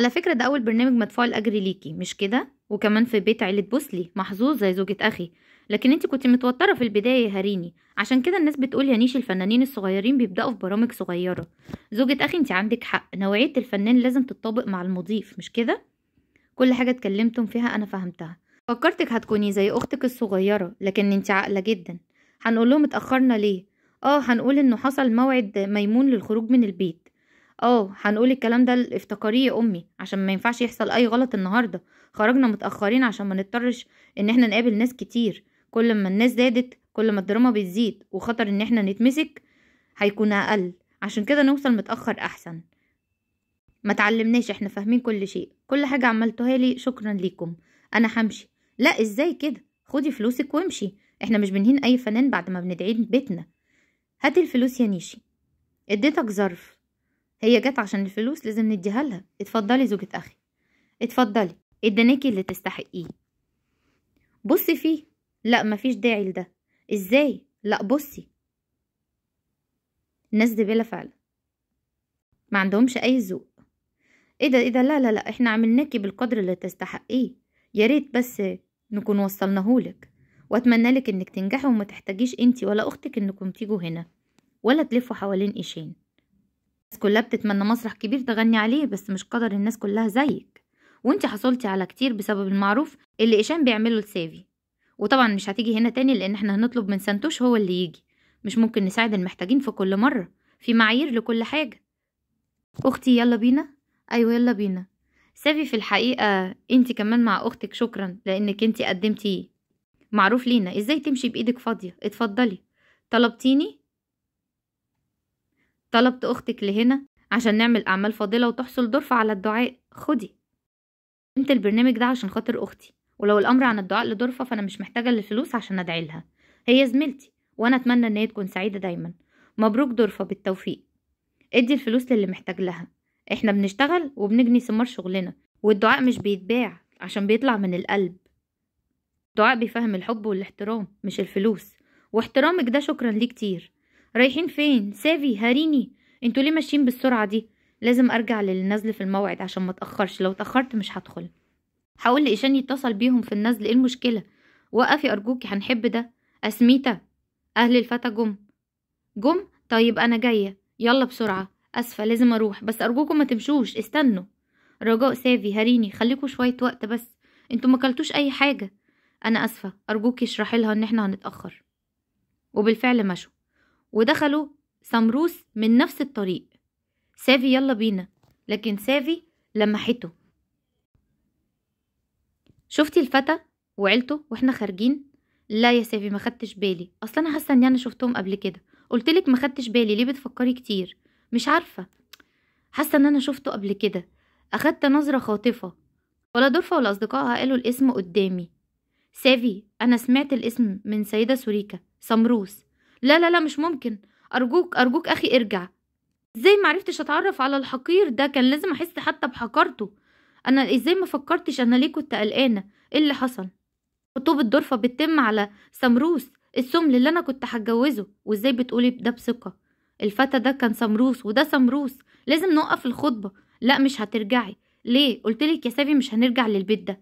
على فكرة ده أول برنامج مدفوع الأجر ليكي مش كده؟ وكمان في بيت عيلة بوسلي محظوظ زي زوجة أخي لكن انت كنت متوترة في البداية يا هريني عشان كده الناس بتقول يا نيش الفنانين الصغيرين بيبدأوا في برامج صغيرة زوجة أخي انت عندك حق نوعية الفنان لازم تتطابق مع المضيف مش كده؟ كل حاجة اتكلمتم فيها أنا فهمتها فكرتك هتكوني زي أختك الصغيرة لكن انت عاقلة جدا هنقول لهم اتأخرنا ليه؟ اه هنقول انه حصل موعد ميمون للخروج من البيت اه هنقول الكلام ده لافتقاري يا امي عشان ما ينفعش يحصل اي غلط النهارده خرجنا متاخرين عشان ما نضطرش ان احنا نقابل ناس كتير كل ما الناس زادت كل ما الدراما بتزيد وخطر ان احنا نتمسك هيكون اقل عشان كده نوصل متاخر احسن ما تعلمناش احنا فاهمين كل شيء كل حاجه عملتوها لي شكرا ليكم انا همشي لا ازاي كده خدي فلوسك وامشي احنا مش بنهين اي فنان بعد ما بندعي بيتنا هاتي الفلوس يا نيشي اديتك ظرف هي جت عشان الفلوس لازم نديها لها اتفضلي زوجة اخي اتفضلي ادانيكي اللي تستحقيه بصي فيه لا مفيش داعي لده ازاي لا بصي الناس دي بلا فعلا ما عندهمش اي ذوق ايه ده ايه ده لا لا لا احنا عملناكي بالقدر اللي تستحقيه يا ريت بس نكون وصلناهولك واتمنى لك انك تنجحي وما تحتاجيش انتي ولا اختك انكم تيجوا هنا ولا تلفوا حوالين ايشين الناس كلها بتتمنى مسرح كبير تغني عليه بس مش قدر الناس كلها زيك وانت حصلتي على كتير بسبب المعروف اللي ايشان بيعمله لسافي وطبعا مش هتيجي هنا تاني لان احنا هنطلب من سنتوش هو اللي يجي مش ممكن نساعد المحتاجين في كل مرة في معايير لكل حاجة اختي يلا بينا ايوه يلا بينا سافي في الحقيقة انت كمان مع اختك شكرا لانك انت قدمتي معروف لينا ازاي تمشي بايدك فاضية اتفضلي طلبتيني طلبت أختك لهنا عشان نعمل أعمال فاضلة وتحصل درفة على الدعاء خدي قمت البرنامج ده عشان خاطر أختي ولو الأمر عن الدعاء لدرفة فأنا مش محتاجة للفلوس عشان أدعي لها هي زميلتي وأنا أتمنى إن هي تكون سعيدة دايما مبروك درفة بالتوفيق ادي الفلوس للي محتاج لها احنا بنشتغل وبنجني ثمار شغلنا والدعاء مش بيتباع عشان بيطلع من القلب الدعاء بيفهم الحب والاحترام مش الفلوس واحترامك ده شكرا ليه كتير رايحين فين سافي هاريني انتوا ليه ماشيين بالسرعه دي لازم ارجع للنزل في الموعد عشان ما اتاخرش لو اتاخرت مش هدخل حاول ايشان يتصل بيهم في النزل ايه المشكله وقفي ارجوكي هنحب ده اسميتا اهل الفتى جم جم طيب انا جايه يلا بسرعه اسفه لازم اروح بس ارجوكم ما تمشوش استنوا رجاء سافي هاريني خليكوا شويه وقت بس انتوا ما كلتوش اي حاجه انا اسفه ارجوكي اشرحي لها ان احنا هنتاخر وبالفعل مشوا ودخلوا سمروس من نفس الطريق سافي يلا بينا لكن سافي لمحته شفتي الفتى وعيلته واحنا خارجين لا يا سافي ما خدتش بالي اصل انا حاسه اني انا شفتهم قبل كده قلت لك ما خدتش بالي ليه بتفكري كتير مش عارفه حاسه ان انا شفته قبل كده اخدت نظره خاطفه ولا دورفه ولا اصدقائها قالوا الاسم قدامي سافي انا سمعت الاسم من سيده سوريكا سمروس لا لا لا مش ممكن أرجوك أرجوك أخي ارجع إزاي معرفتش أتعرف على الحقير ده كان لازم أحس حتى بحقارته أنا إزاي ما فكرتش أنا ليه كنت قلقانة إيه اللي حصل خطوبة الدرفة بتتم على سمروس السمل اللي أنا كنت هتجوزه وإزاي بتقولي ده بثقة الفتى ده كان سمروس وده سمروس لازم نوقف الخطبة لا مش هترجعي ليه قلتلك يا سافي مش هنرجع للبيت ده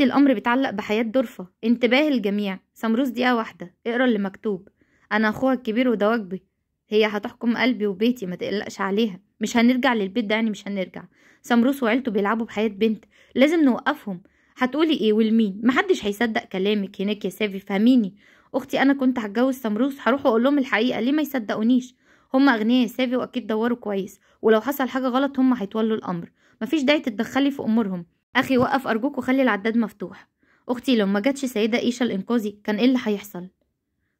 الأمر بيتعلق بحياة دورفه انتباه الجميع سمروس دقيقة واحدة اقرا اللي مكتوب انا اخوها الكبير وده واجبي هي هتحكم قلبي وبيتي ما تقلقش عليها مش هنرجع للبيت ده يعني مش هنرجع سمروس وعيلته بيلعبوا بحياة بنت لازم نوقفهم هتقولي ايه والمين محدش هيصدق كلامك هناك يا سافي فهميني اختي انا كنت هتجوز سمروس هروح اقول لهم الحقيقه ليه ما يصدقونيش هم اغنياء يا سافي واكيد دوروا كويس ولو حصل حاجه غلط هم هيتولوا الامر مفيش داعي تتدخلي في امورهم اخي وقف ارجوك وخلي العداد مفتوح اختي لو ما جاتش سيده ايشا لانقاذي كان ايه اللي هيحصل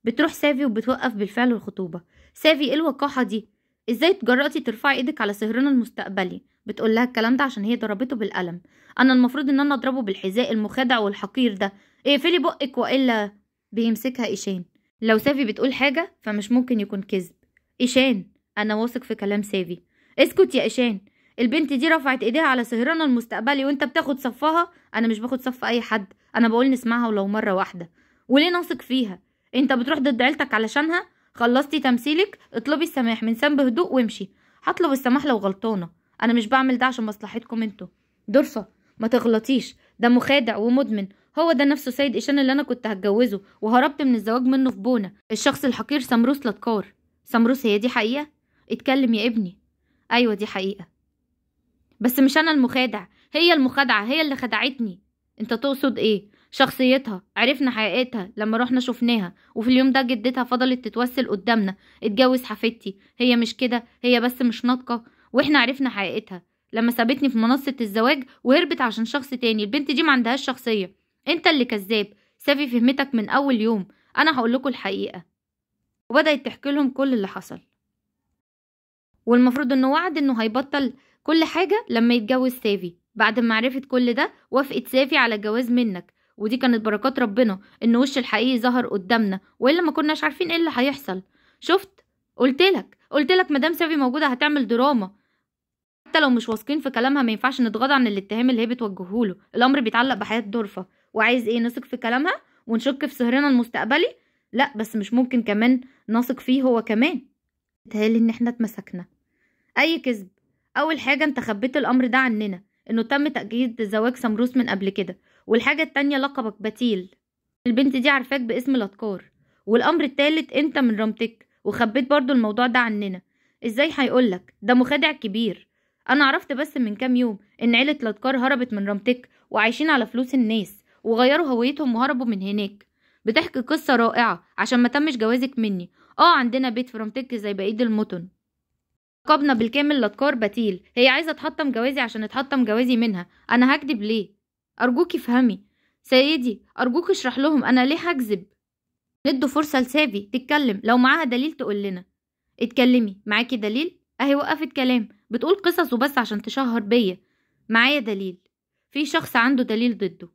بتروح سافي وبتوقف بالفعل الخطوبة سافي ايه الوقاحة دي ازاي اتجرأتي ترفعي ايدك على صهرنا المستقبلي بتقول لها الكلام ده عشان هي ضربته بالقلم انا المفروض ان انا اضربه بالحذاء المخادع والحقير ده اقفلي بقك والا بيمسكها ايشان لو سافي بتقول حاجه فمش ممكن يكون كذب ايشان انا واثق في كلام سافي اسكت يا ايشان البنت دي رفعت ايديها على سهرنا المستقبلي وانت بتاخد صفها انا مش باخد صف اي حد انا بقول نسمعها ولو مره واحده وليه نثق فيها انت بتروح ضد عيلتك علشانها خلصتي تمثيلك اطلبي السماح من سام بهدوء وامشي هطلب السماح لو غلطانه انا مش بعمل ده عشان مصلحتكم انتوا درفه ما تغلطيش ده مخادع ومدمن هو ده نفسه سيد ايشان اللي انا كنت هتجوزه وهربت من الزواج منه في بونا الشخص الحقير سمروس لتكار سمروس هي دي حقيقه اتكلم يا ابني ايوه دي حقيقه بس مش انا المخادع هي المخادعه هي اللي خدعتني انت تقصد ايه شخصيتها عرفنا حقيقتها لما رحنا شفناها وفي اليوم ده جدتها فضلت تتوسل قدامنا اتجوز حفيدتي هي مش كده هي بس مش ناطقه واحنا عرفنا حقيقتها لما سابتني في منصه الزواج وهربت عشان شخص تاني البنت دي ما عندهاش شخصيه انت اللي كذاب سافي فهمتك من اول يوم انا هقول لكم الحقيقه وبدات تحكي لهم كل اللي حصل والمفروض انه وعد انه هيبطل كل حاجه لما يتجوز سافي بعد ما عرفت كل ده وافقت سافي على الجواز منك ودي كانت بركات ربنا ان وش الحقيقي ظهر قدامنا والا ما كناش عارفين ايه اللي هيحصل شفت قلتلك قلتلك مدام سافي موجوده هتعمل دراما حتى لو مش واثقين في كلامها ما ينفعش نتغاضى عن الاتهام اللي هي بتوجهه له الامر بيتعلق بحياه دورفا وعايز ايه نثق في كلامها ونشك في سهرنا المستقبلي لا بس مش ممكن كمان نثق فيه هو كمان تهالي ان احنا اتمسكنا اي كذب اول حاجه انت خبيت الامر ده عننا انه تم تاجيل زواج سمروس من قبل كده والحاجة التانية لقبك بتيل البنت دي عارفاك باسم الأذكار والأمر التالت أنت من رمتك وخبيت برضو الموضوع ده عننا إزاي هيقولك ده مخادع كبير أنا عرفت بس من كام يوم إن عيلة الأذكار هربت من رمتك وعايشين على فلوس الناس وغيروا هويتهم وهربوا من هناك بتحكي قصة رائعة عشان ما تمش جوازك مني اه عندنا بيت في رمتك زي بقية المدن لقبنا بالكامل لاتكار بتيل هي عايزة تحطم جوازي عشان اتحطم جوازي منها انا هكدب ليه أرجوك افهمي سيدي أرجوك اشرح لهم أنا ليه هكذب ندوا فرصة لسافي تتكلم لو معاها دليل تقول لنا اتكلمي معاكي دليل أهي وقفت كلام بتقول قصص وبس عشان تشهر بيا معايا دليل في شخص عنده دليل ضده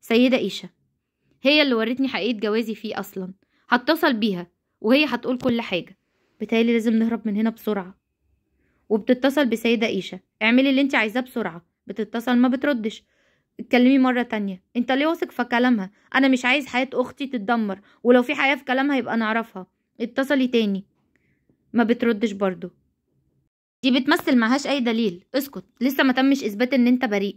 سيدة إيشا هي اللي ورتني حقيقة جوازي فيه أصلا هتصل بيها وهي هتقول كل حاجة بتهيألي لازم نهرب من هنا بسرعة وبتتصل بسيدة إيشا اعملي اللي انت عايزاه بسرعة بتتصل ما بتردش اتكلمي مره تانية انت ليه واثق في كلامها انا مش عايز حياه اختي تتدمر ولو في حياه في كلامها يبقى نعرفها اتصلي تاني ما بتردش برضه دي بتمثل معهاش اي دليل اسكت لسه ما تمش اثبات ان انت بريء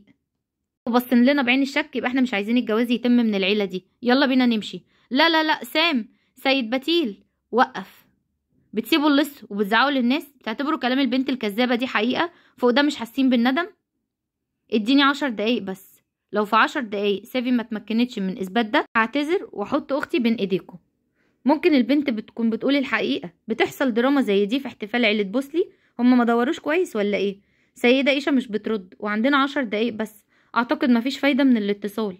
وبصين لنا بعين الشك يبقى احنا مش عايزين الجواز يتم من العيله دي يلا بينا نمشي لا لا لا سام سيد بتيل وقف بتسيبوا اللص وبتزعقوا للناس بتعتبروا كلام البنت الكذابه دي حقيقه فوق ده مش حاسين بالندم اديني عشر دقايق بس لو في عشر دقايق سافي ما تمكنتش من اثبات ده هعتذر واحط اختي بين ايديكم ممكن البنت بتكون بتقول الحقيقه بتحصل دراما زي دي في احتفال عيله بوسلي هما ما دوروش كويس ولا ايه سيده ايشه مش بترد وعندنا عشر دقايق بس اعتقد مفيش فايده من الاتصال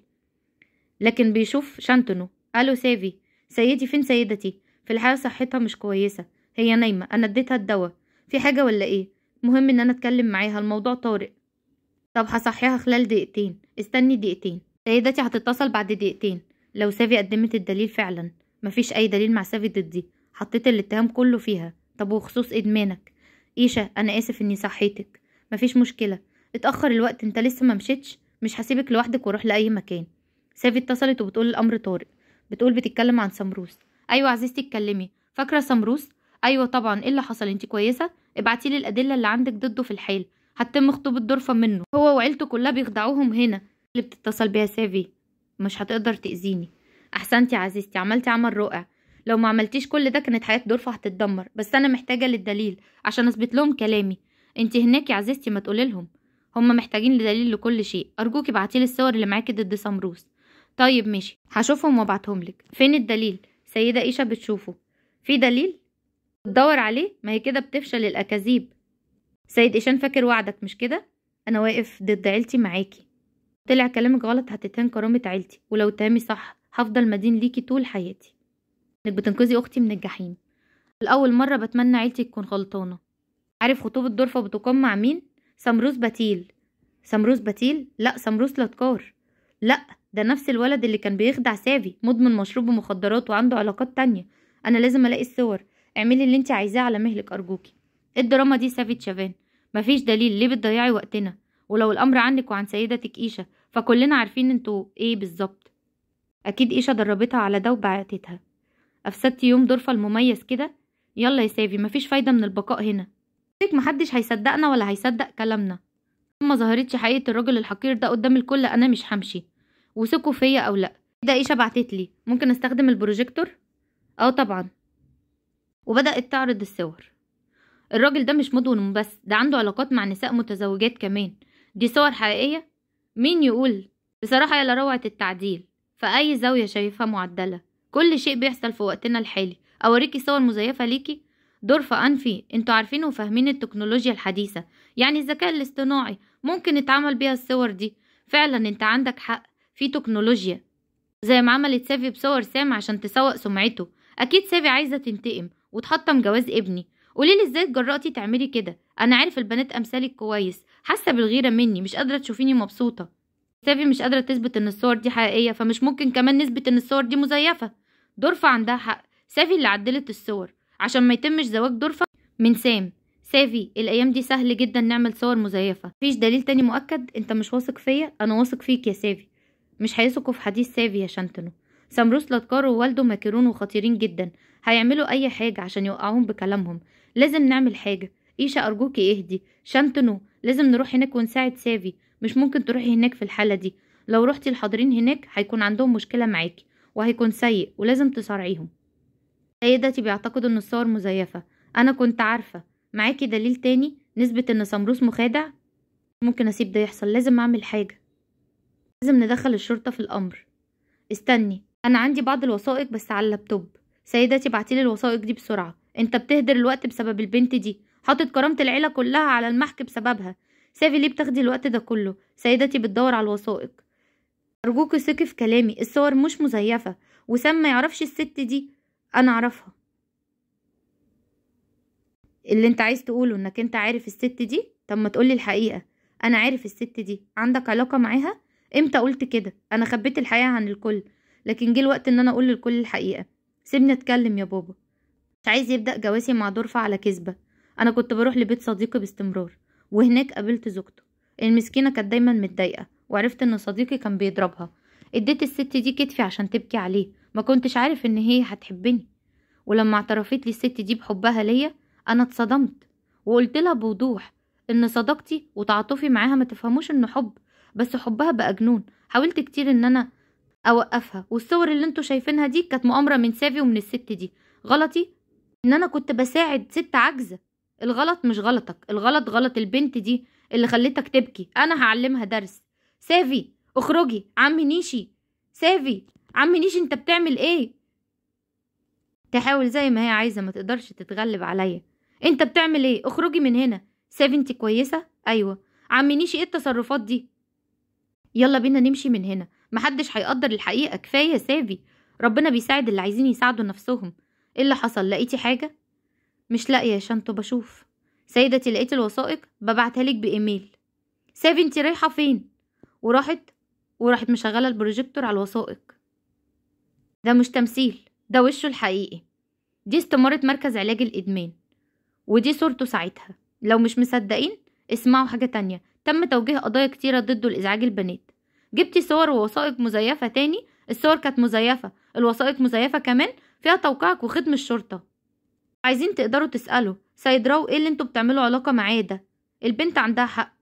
لكن بيشوف شانتونو الو سافي سيدي فين سيدتي في الحياه صحتها مش كويسه هي نايمه انا اديتها الدواء في حاجه ولا ايه مهم ان انا اتكلم معاها الموضوع طارئ طب هصحيها خلال دقيقتين استني دقيقتين سيدتي هتتصل بعد دقيقتين لو سافي قدمت الدليل فعلا مفيش اي دليل مع سافي ضدي حطيت الاتهام كله فيها طب وخصوص ادمانك ايشا انا اسف اني صحيتك مفيش مشكله اتاخر الوقت انت لسه ما مشيتش مش هسيبك لوحدك واروح لاي مكان سافي اتصلت وبتقول الامر طارئ بتقول بتتكلم عن سمروس ايوه عزيزتي اتكلمي فاكره سمروس ايوه طبعا ايه اللي حصل انت كويسه ابعتيلي الادله اللي عندك ضده في الحال هتتم خطوبة درفة منه هو وعيلته كلها بيخدعوهم هنا اللي بتتصل بيها سافي مش هتقدر تأذيني أحسنتي عزيزتي عملتي عمل رائع لو ما عملتيش كل ده كانت حياة درفة هتتدمر بس أنا محتاجة للدليل عشان أثبت لهم كلامي انت هناك يا عزيزتي ما تقولي لهم هما محتاجين لدليل لكل شيء أرجوك ابعتيلي الصور اللي معاكي ضد سمروس طيب ماشي هشوفهم وابعتهم لك فين الدليل سيدة إيشا بتشوفه في دليل بتدور عليه ما هي كده بتفشل الأكاذيب سيد إيشان فاكر وعدك مش كده أنا واقف ضد عيلتي معاكي طلع كلامك غلط هتتهان كرامة عيلتي ولو اتهامي صح هفضل مدين ليكي طول حياتي إنك بتنقذي أختي من الجحيم لأول مرة بتمنى عيلتي تكون غلطانة عارف خطوبة الدرفة بتقام مع مين سمروس بتيل سمروس بتيل لا سمروس لاتكار لا ده نفس الولد اللي كان بيخدع سافي مدمن مشروب ومخدرات وعنده علاقات تانية انا لازم الاقي الصور اعملي اللي انت عايزاه على مهلك ارجوكي الدراما دي سافي تشافان مفيش دليل ليه بتضيعي وقتنا ولو الامر عنك وعن سيدتك ايشه فكلنا عارفين انتوا ايه بالظبط اكيد ايشه دربتها على ده وبعتتها افسدتي يوم ضرفه المميز كده يلا يا سافي مفيش فايده من البقاء هنا لك محدش هيصدقنا ولا هيصدق كلامنا ما ظهرتش حقيقه الرجل الحقير ده قدام الكل انا مش همشي وثقوا فيا او لا ده ايشه بعتتلي ممكن استخدم البروجيكتور اه طبعا وبدات تعرض الصور الراجل ده مش مدمن بس ده عنده علاقات مع نساء متزوجات كمان دي صور حقيقية مين يقول بصراحة يا روعة التعديل فأي زاوية شايفها معدلة كل شيء بيحصل في وقتنا الحالي أوريكي صور مزيفة ليكي دور في أنفي انتوا عارفين وفاهمين التكنولوجيا الحديثة يعني الذكاء الاصطناعي ممكن اتعمل بيها الصور دي فعلا انت عندك حق في تكنولوجيا زي ما عملت سافي بصور سام عشان تسوق سمعته أكيد سافي عايزة تنتقم وتحطم جواز ابني قولي لي ازاي اتجرأتي تعملي كده انا عارف البنات امثالك كويس حاسه بالغيره مني مش قادره تشوفيني مبسوطه سافي مش قادره تثبت ان الصور دي حقيقيه فمش ممكن كمان نثبت ان الصور دي مزيفه دورفة عندها حق سافي اللي عدلت الصور عشان ما يتمش زواج دورفة من سام سافي الايام دي سهل جدا نعمل صور مزيفه مفيش دليل تاني مؤكد انت مش واثق فيا انا واثق فيك يا سافي مش هيثقوا في حديث سافي يا شنتنو سامروس لاتكار ووالده ماكرون وخطيرين جدا هيعملوا اي حاجه عشان يوقعوهم بكلامهم لازم نعمل حاجة إيشا أرجوكي اهدي شانتنو لازم نروح هناك ونساعد سافي مش ممكن تروحي هناك في الحالة دي لو رحتي الحاضرين هناك هيكون عندهم مشكلة معاكي وهيكون سيء ولازم تصارعيهم سيدتي بيعتقدوا ان الصور مزيفة انا كنت عارفة معاكي دليل تاني نسبة ان سمروس مخادع ممكن اسيب ده يحصل لازم اعمل حاجة لازم ندخل الشرطة في الامر استني انا عندي بعض الوثائق بس على اللابتوب سيدتي بعتيلي الوثائق دي بسرعة انت بتهدر الوقت بسبب البنت دي حاطط كرامة العيلة كلها على المحك بسببها سافي ليه بتاخدي الوقت ده كله سيدتي بتدور على الوثائق أرجوك ثقي في كلامي الصور مش مزيفة وسام ما يعرفش الست دي أنا أعرفها اللي انت عايز تقوله انك انت عارف الست دي طب ما تقولي الحقيقة انا عارف الست دي عندك علاقة معاها امتى قلت كده انا خبيت الحقيقة عن الكل لكن جه الوقت ان انا اقول للكل الحقيقة سيبني اتكلم يا بابا مش عايز يبدأ جواسي مع درفة على كذبة أنا كنت بروح لبيت صديقي باستمرار وهناك قابلت زوجته المسكينة كانت دايما متضايقة وعرفت إن صديقي كان بيضربها اديت الست دي كتفي عشان تبكي عليه ما كنتش عارف إن هي هتحبني ولما اعترفت لي الست دي بحبها ليا أنا اتصدمت وقلت لها بوضوح إن صداقتي وتعاطفي معاها ما تفهموش إنه حب بس حبها بقى جنون حاولت كتير إن أنا أوقفها والصور اللي انتوا شايفينها دي كانت مؤامرة من سافي ومن الست دي غلطي ان انا كنت بساعد ست عجزه الغلط مش غلطك الغلط غلط البنت دي اللي خلتك تبكي انا هعلمها درس سافي اخرجي عم نيشي سافي عم نيشي انت بتعمل ايه تحاول زي ما هي عايزه ما تقدرش تتغلب عليا انت بتعمل ايه اخرجي من هنا سافي انت كويسه ايوه عم نيشي ايه التصرفات دي يلا بينا نمشي من هنا محدش هيقدر الحقيقه كفايه سافي ربنا بيساعد اللي عايزين يساعدوا نفسهم ايه اللي حصل لقيتي حاجه مش لاقيه يا شنطه بشوف سيدتي لقيت الوثائق ببعتها لك بايميل ساف انت رايحه فين وراحت وراحت مشغله البروجيكتور على الوثائق ده مش تمثيل ده وشه الحقيقي دي استمارة مركز علاج الإدمان ودي صورته ساعتها لو مش مصدقين اسمعوا حاجة تانية تم توجيه قضايا كتيرة ضده لإزعاج البنات جبتي صور ووثائق مزيفة تاني الصور كانت مزيفة الوثائق مزيفة كمان فيها توقيعك وخدم الشرطة عايزين تقدروا تسألوا سيد راو ايه اللي انتوا بتعملوا علاقة معاه ده البنت عندها حق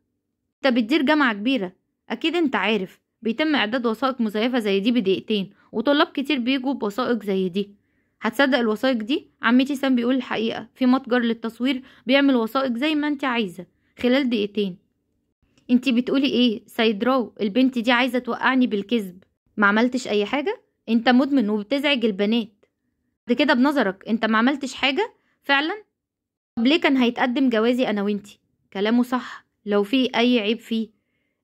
انت بتدير جامعة كبيرة اكيد انت عارف بيتم اعداد وثائق مزيفة زي دي بدقيقتين وطلاب كتير بيجوا بوثائق زي دي هتصدق الوثائق دي عمتي سام بيقول الحقيقة في متجر للتصوير بيعمل وثائق زي ما انت عايزة خلال دقيقتين انت بتقولي ايه سيد راو البنت دي عايزة توقعني بالكذب ما عملتش اي حاجة انت مدمن وبتزعج البنات بعد كده بنظرك انت ما عملتش حاجه فعلا طب ليه كان هيتقدم جوازي انا وانتي كلامه صح لو في اي عيب فيه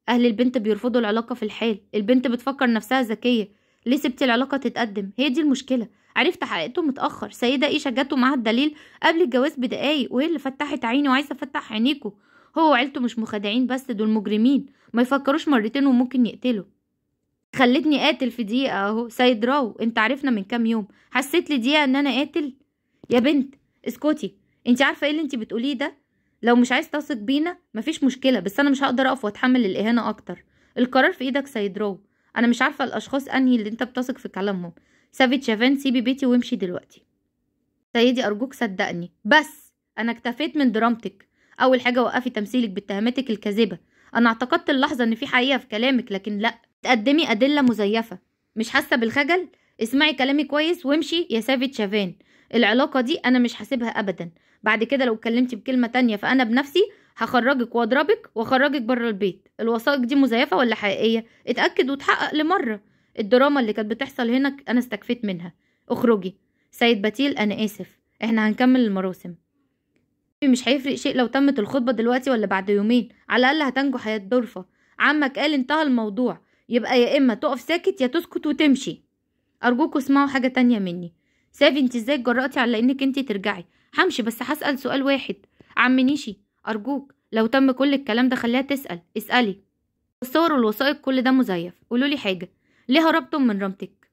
اهل البنت بيرفضوا العلاقه في الحال البنت بتفكر نفسها ذكيه ليه سبتي العلاقه تتقدم هي دي المشكله عرفت حقيقته متاخر سيده ايشه جاته معاها الدليل قبل الجواز بدقايق وهي اللي فتحت عيني وعايزه افتح عينيكوا هو وعيلته مش مخادعين بس دول مجرمين ما يفكروش مرتين وممكن يقتلوا خلتني قاتل في دقيقه اهو سيد راو انت عرفنا من كام يوم حسيت لي دقيقه ان انا قاتل يا بنت اسكتي انت عارفه ايه اللي انت بتقوليه ده لو مش عايز تثق بينا مفيش مشكله بس انا مش هقدر اقف واتحمل الاهانه اكتر القرار في ايدك سيد راو انا مش عارفه الاشخاص انهي اللي انت بتثق في كلامهم سافيت شافان سيبي بيتي وامشي دلوقتي سيدي ارجوك صدقني بس انا اكتفيت من درامتك اول حاجه وقفي تمثيلك باتهاماتك الكاذبه انا اعتقدت اللحظه ان في حقيقه في كلامك لكن لا تقدمي أدلة مزيفة مش حاسة بالخجل اسمعي كلامي كويس وامشي يا سافيت شافان العلاقة دي أنا مش هسيبها أبدا بعد كده لو اتكلمتي بكلمة تانية فأنا بنفسي هخرجك واضربك واخرجك بره البيت الوثائق دي مزيفة ولا حقيقية اتأكد وتحقق لمرة الدراما اللي كانت بتحصل هنا أنا استكفيت منها اخرجي سيد بتيل أنا آسف احنا هنكمل المراسم مش هيفرق شيء لو تمت الخطبة دلوقتي ولا بعد يومين على الأقل هتنجو حياة ضرفة عمك قال انتهى الموضوع يبقى يا اما تقف ساكت يا تسكت وتمشي ارجوكوا اسمعوا حاجه تانية مني سافي انت ازاي جرأتي على انك انت ترجعي همشي بس هسأل سؤال واحد عم نيشي ارجوك لو تم كل الكلام ده خليها تسأل اسألي الصور والوثائق كل ده مزيف قولولي حاجه ليه هربتم من رمتك